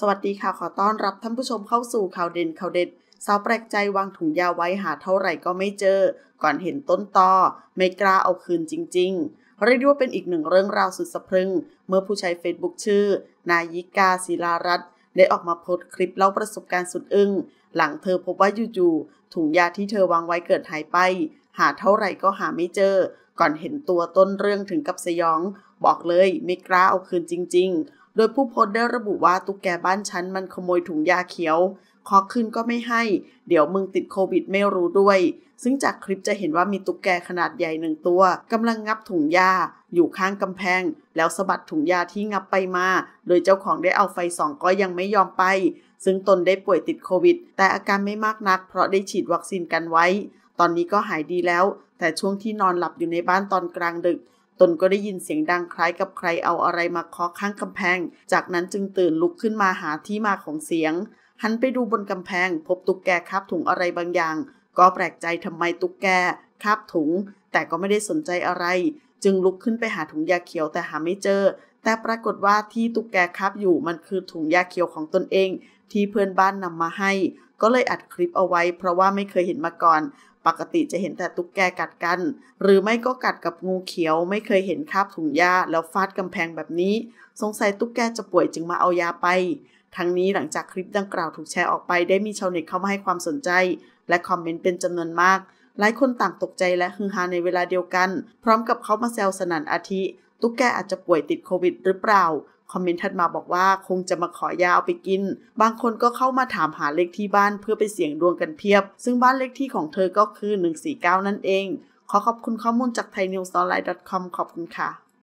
สวัสดีค่ะขอต้อนรับท่านผู้ชมเข้าสู่ข่าวเด่นข่าวเด็ดสาวแปลกใจวางถุงยาไว้หาเท่าไหร่ก็ไม่เจอก่อนเห็นต้นตอไม่กล้าเอาคืนจริง ๆเรียกว่าเป็นอีกหนึ่งเรื่องราวสุดสะพรึง เมื่อผู้ใช้เฟซบุ๊กชื่อ นายิกาศิลารัตน์ได้ออกมาโพสต์คลิปเล่าประสบการณ์สุดอึ้งหลังเธอพบว่าอยู่ๆถุงยาที่เธอวางไว้เกิดหายไป หาเท่าไหร่ก็หาไม่เจอ ก่อนเห็นตัวต้นเรื่องถึงกับสยอง บอกเลยไม่กล้าเอาคืนจริง ๆโดยผู้โพสต์ได้ระบุว่าตุ๊กแกบ้านฉันมันขโมยถุงยาเขียว ขอคืนก็ไม่ให้ เดี๋ยวมึงติดโควิดไม่รู้ด้วย ซึ่งจากคลิปจะเห็นว่ามีตุ๊กแกขนาดใหญ่หนึ่งตัว กำลังงับถุงยาอยู่ข้างกำแพง แล้วสะบัดถุงยาที่งับไปมา โดยเจ้าของได้เอาไฟส่องก็ยังไม่ยอมไป ซึ่งตนได้ป่วยติดโควิด แต่อาการไม่มากนักเพราะได้ฉีดวัคซีนกันไว้ ตอนนี้ก็หายดีแล้ว แต่ช่วงที่นอนหลับอยู่ในบ้านตอนกลางดึกตนก็ได้ยินเสียงดังคล้ายกับใครเอาอะไรมาเคาะข้างกำแพง จากนั้นจึงตื่นลุกขึ้นมาหาที่มาของเสียง หันไปดูบนกำแพง พบตุ๊กแกคาบถุงอะไรบางอย่าง ก็แปลกใจทำไมตุ๊กแกคาบถุงแต่ก็ไม่ได้สนใจอะไร จึงลุกขึ้นไปหาถุงยาเขียวแต่หาไม่เจอ แต่ปรากฏว่าที่ตุ๊กแกคับอยู่มันคือ ถุงยาเขียวของตนเอง ที่เพื่อนบ้านนำมาให้ ก็เลยอัดคลิปเอาไว้เพราะว่าไม่เคยเห็นมาก่อน ปกติจะเห็นแต่ตุ๊กแกกัดกัน หรือไม่ก็กัดกับงูเขียวไม่เคยเห็นคาบถุงยาแล้วฟาดกำแพงแบบนี้ สงสัยตุ๊กแกจะป่วยจึงมาเอายาไป ทั้งนี้หลังจากคลิปดังกล่าวถูกแชร์ออกไปได้มีชาวเน็ตเข้ามาให้ความสนใจ และคอมเมนต์เป็นจำนวนมากหลายคนต่างตกใจและฮือฮาในเวลาเดียวกัน พร้อมกับเขามาแซวสนันอาทิ ตุ๊กแกอาจจะป่วยติดโควิดหรือเปล่า คอมเมนต์ทัดมาบอกว่าคงจะมาขอยาเอาไปกิน บางคนก็เข้ามาถามหาเลขที่บ้านเพื่อไปเสี่ยงดวงกันเพียบ ซึ่งบ้านเลขที่ของเธอก็คือ 149 นั่นเอง ขอขอบคุณข้อมูลจากไทยนิวส์ออนไลน์ .com ขอบคุณค่ะ